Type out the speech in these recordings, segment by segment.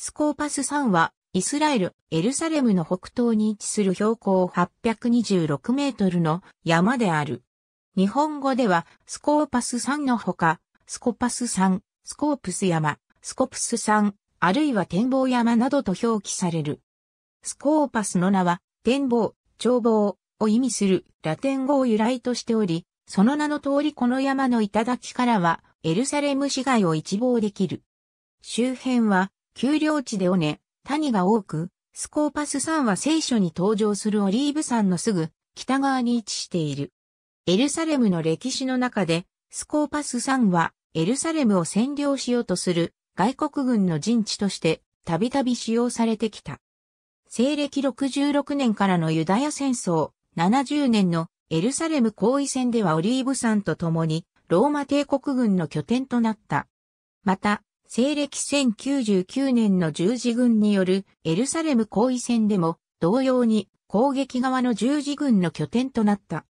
スコーパス山は、イスラエル、エルサレムの北東に位置する標高826メートルの山である。日本語では、スコーパス山のほか、スコパス山、スコープス山、スコプス山、あるいは展望山などと表記される。スコーパスの名は、展望、眺望を意味するラテン語を由来としており、その名の通りこの山の頂からは、エルサレム市街を一望できる。周辺は丘陵地で尾根、谷が多く、スコーパス山は聖書に登場するオリーブ山のすぐ北側に位置している。エルサレムの歴史の中で、スコーパス山はエルサレムを占領しようとする外国軍の陣地としてたびたび使用されてきた。西暦66年からのユダヤ戦争、70年のエルサレム行為戦ではオリーブ山と共にローマ帝国軍の拠点となった。また、西暦1099年の十字軍によるエルサレム行為戦でも同様に攻撃側の十字軍の拠点となった。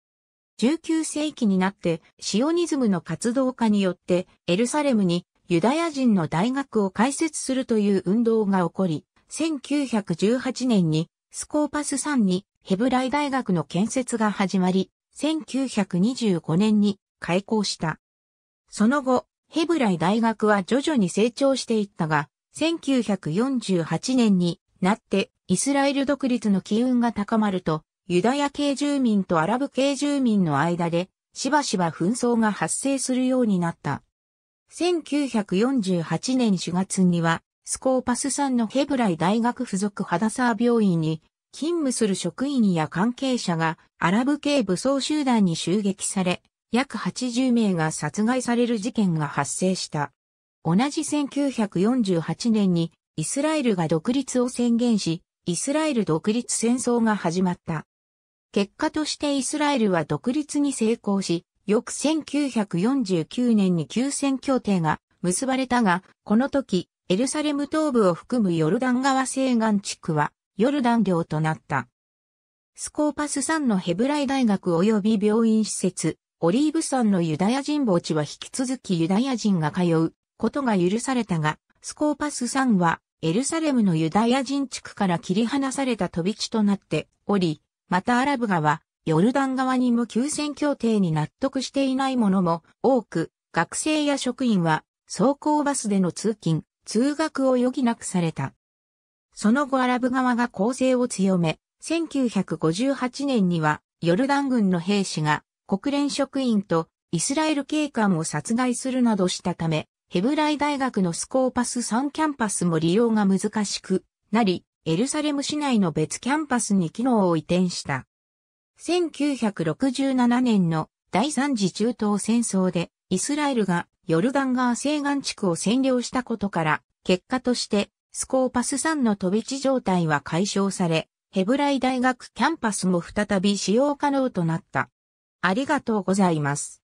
19世紀になってシオニズムの活動家によってエルサレムにユダヤ人の大学を開設するという運動が起こり、1918年にスコーパス山にヘブライ大学の建設が始まり、1925年に開校した。その後、ヘブライ大学は徐々に成長していったが、1948年になってイスラエル独立の機運が高まると、ユダヤ系住民とアラブ系住民の間で、しばしば紛争が発生するようになった。1948年4月には、スコーパス産のヘブライ大学附属ハダサー病院に勤務する職員や関係者がアラブ系武装集団に襲撃され、約80名が殺害される事件が発生した。同じ1948年にイスラエルが独立を宣言し、イスラエル独立戦争が始まった。結果としてイスラエルは独立に成功し、翌1949年に休戦協定が結ばれたが、この時、エルサレム東部を含むヨルダン川西岸地区は、ヨルダン領となった。スコーパス3のヘブライ大学及び病院施設、オリーブ山のユダヤ人墓地は引き続きユダヤ人が通うことが許されたが、スコーパス山はエルサレムのユダヤ人地区から切り離された飛び地となっており、またアラブ側、ヨルダン側にも休戦協定に納得していないもも多く、学生や職員は走行バスでの通勤、通学を余儀なくされた。その後アラブ側が攻勢を強め、1958年にはヨルダン軍の兵士が国連職員とイスラエル警官を殺害するなどしたため、ヘブライ大学のスコーパス3キャンパスも利用が難しくなり、エルサレム市内の別キャンパスに機能を移転した。1967年の第三次中東戦争でイスラエルがヨルダン川西岸地区を占領したことから、結果としてスコーパス3の飛び地状態は解消され、ヘブライ大学キャンパスも再び使用可能となった。ありがとうございます。